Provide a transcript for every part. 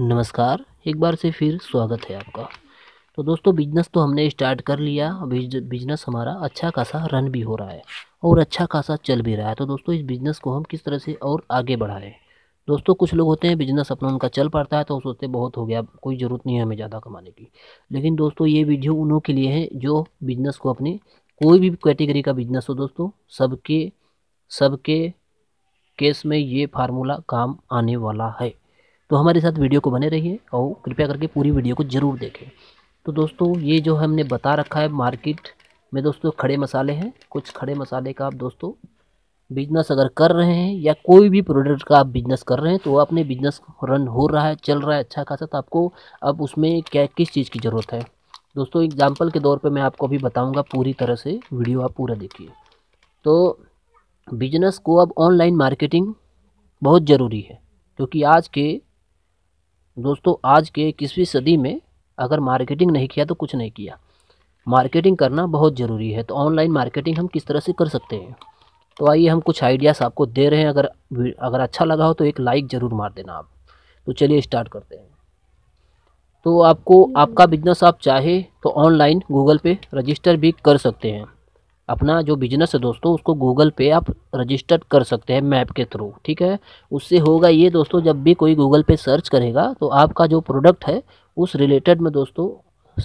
नमस्कार एक बार से फिर स्वागत है आपका तो दोस्तों बिजनेस तो हमने स्टार्ट कर लिया बिजनेस हमारा अच्छा खासा रन भी हो रहा है और अच्छा खासा चल भी रहा है तो दोस्तों इस बिज़नेस को हम किस तरह से और आगे बढ़ाएं दोस्तों कुछ लोग होते हैं बिजनेस अपना उनका चल पड़ता है तो सोचते बहुत हो गया कोई ज़रूरत नहीं है हमें ज़्यादा कमाने की लेकिन दोस्तों ये वीडियो उनों के लिए है जो बिजनेस को अपने कोई भी कैटेगरी का बिजनेस हो दोस्तों सबके सबके केस में ये फार्मूला काम आने वाला है तो हमारे साथ वीडियो को बने रहिए और कृपया करके पूरी वीडियो को ज़रूर देखें तो दोस्तों ये जो हमने बता रखा है मार्केट में दोस्तों खड़े मसाले हैं कुछ खड़े मसाले का आप दोस्तों बिजनेस अगर कर रहे हैं या कोई भी प्रोडक्ट का आप बिजनेस कर रहे हैं तो आपने बिजनेस रन हो रहा है चल रहा है अच्छा खासा तो आपको अब उसमें क्या किस चीज़ की ज़रूरत है दोस्तों एग्जाम्पल के तौर पे मैं आपको अभी बताऊंगा पूरी तरह से वीडियो आप पूरा देखिए तो बिजनेस को अब ऑनलाइन मार्केटिंग बहुत ज़रूरी है क्योंकि आज के दोस्तों आज के इक्कीसवीं सदी में अगर मार्केटिंग नहीं किया तो कुछ नहीं किया मार्केटिंग करना बहुत ज़रूरी है तो ऑनलाइन मार्केटिंग हम किस तरह से कर सकते हैं तो आइए हम कुछ आइडियाज़ आपको दे रहे हैं अगर अगर अच्छा लगा हो तो एक लाइक ज़रूर मार देना आप तो चलिए स्टार्ट करते हैं तो आपको आपका बिजनेस आप चाहे तो ऑनलाइन गूगल पे रजिस्टर भी कर सकते हैं अपना जो बिजनेस है दोस्तों उसको गूगल पे आप रजिस्टर कर सकते हैं मैप के थ्रू ठीक है उससे होगा ये दोस्तों जब भी कोई गूगल पे सर्च करेगा तो आपका जो प्रोडक्ट है उस रिलेटेड में दोस्तों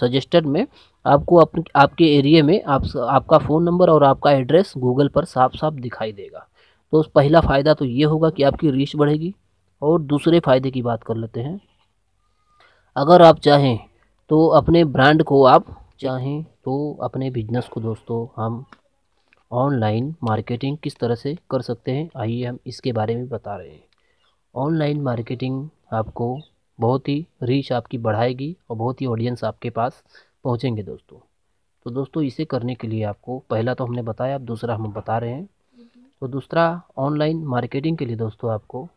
सजेस्टेड में आपको अपने आपके एरिए में आप, आपका फ़ोन नंबर और आपका एड्रेस गूगल पर साफ साफ दिखाई देगा तो उस पहला फ़ायदा तो ये होगा कि आपकी रीच बढ़ेगी और दूसरे फ़ायदे की बात कर लेते हैं अगर आप चाहें तो अपने ब्रांड को आप चाहें तो अपने बिजनेस को दोस्तों हम ऑनलाइन मार्केटिंग किस तरह से कर सकते हैं आइए हम इसके बारे में बता रहे हैं ऑनलाइन मार्केटिंग आपको बहुत ही रीच आपकी बढ़ाएगी और बहुत ही ऑडियंस आपके पास पहुँचेंगे दोस्तों तो दोस्तों इसे करने के लिए आपको पहला तो हमने बताया अब दूसरा हम बता रहे हैं तो दूसरा ऑनलाइन मार्केटिंग के लिए दोस्तों आपको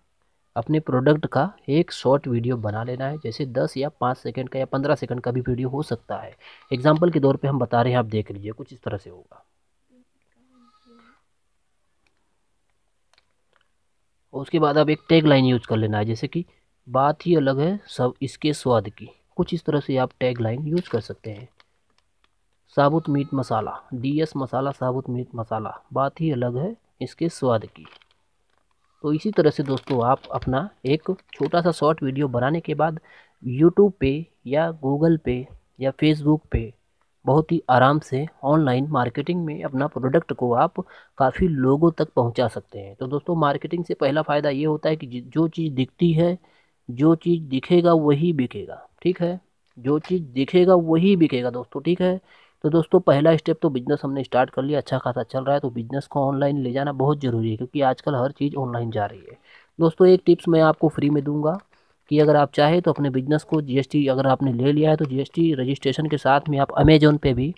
अपने प्रोडक्ट का एक शॉर्ट वीडियो बना लेना है जैसे 10 या 5 सेकंड का या 15 सेकंड का भी वीडियो हो सकता है एग्जांपल के तौर पे हम बता रहे हैं आप देख लीजिए कुछ इस तरह से होगा और उसके बाद आप एक टैग लाइन यूज कर लेना है जैसे कि बात ही अलग है सब इसके स्वाद की कुछ इस तरह से आप टैग लाइन यूज कर सकते हैं साबुत मीट मसाला डी मसाला साबुत मीट मसाला बात ही अलग है इसके स्वाद की तो इसी तरह से दोस्तों आप अपना एक छोटा सा शॉर्ट वीडियो बनाने के बाद यूट्यूब पे या गूगल पे या फेसबुक पे बहुत ही आराम से ऑनलाइन मार्केटिंग में अपना प्रोडक्ट को आप काफ़ी लोगों तक पहुंचा सकते हैं तो दोस्तों मार्केटिंग से पहला फ़ायदा ये होता है कि जो चीज़ दिखती है जो चीज़ दिखेगा वही बिकेगा ठीक है जो चीज़ दिखेगा वही बिकेगा दोस्तों ठीक है तो दोस्तों पहला स्टेप तो बिजनेस हमने स्टार्ट कर लिया अच्छा खासा चल रहा है तो बिजनेस को ऑनलाइन ले जाना बहुत ज़रूरी है क्योंकि आजकल हर चीज़ ऑनलाइन जा रही है दोस्तों एक टिप्स मैं आपको फ्री में दूंगा कि अगर आप चाहें तो अपने बिजनेस को जीएसटी अगर आपने ले लिया है तो जीएसटी रजिस्ट्रेशन के साथ में आप अमेजोन पे भी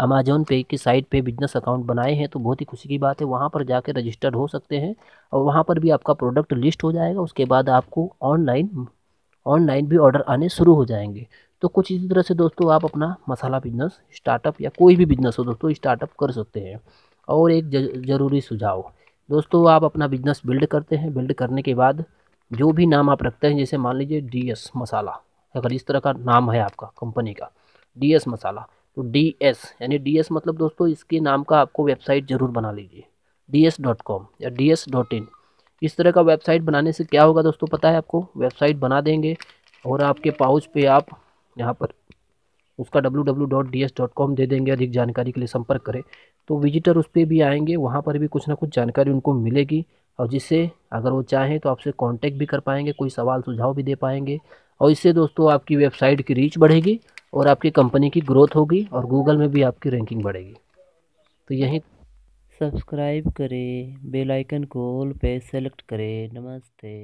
अमेजोन पे की साइट पे बिजनेस अकाउंट बनाए हैं तो बहुत ही खुशी की बात है वहाँ पर जाकर रजिस्टर्ड हो सकते हैं और वहाँ पर भी आपका प्रोडक्ट लिस्ट हो जाएगा उसके बाद आपको ऑनलाइन ऑनलाइन भी ऑर्डर आने शुरू हो जाएंगे तो कुछ इसी तरह से दोस्तों आप अपना मसाला बिजनेस स्टार्टअप या कोई भी बिजनेस हो दोस्तों स्टार्टअप कर सकते हैं और एक ज़रूरी सुझाव दोस्तों आप अपना बिजनेस बिल्ड करते हैं बिल्ड करने के बाद जो भी नाम आप रखते हैं जैसे मान लीजिए डी एस मसाला अगर इस तरह का नाम है आपका कंपनी का डी एस मसाला तो डी एस यानी डी एस मतलब दोस्तों इसके नाम का आपको वेबसाइट ज़रूर बना लीजिए डी एस डॉट कॉम या डी एस डॉट इन इस तरह का वेबसाइट बनाने से क्या होगा दोस्तों पता है आपको वेबसाइट बना देंगे और आपके पाउच पे आप यहाँ पर उसका www.ds.com दे देंगे अधिक जानकारी के लिए संपर्क करें तो विजिटर उस पर भी आएंगे वहाँ पर भी कुछ ना कुछ जानकारी उनको मिलेगी और जिससे अगर वो चाहें तो आपसे कॉन्टेक्ट भी कर पाएंगे कोई सवाल सुझाव भी दे पाएंगे और इससे दोस्तों आपकी वेबसाइट की रीच बढ़ेगी और आपकी कंपनी की ग्रोथ होगी और गूगल में भी आपकी रैंकिंग बढ़ेगी तो यहीं सब्सक्राइब करें बेल आइकन को ऑल पे सेलेक्ट करें नमस्ते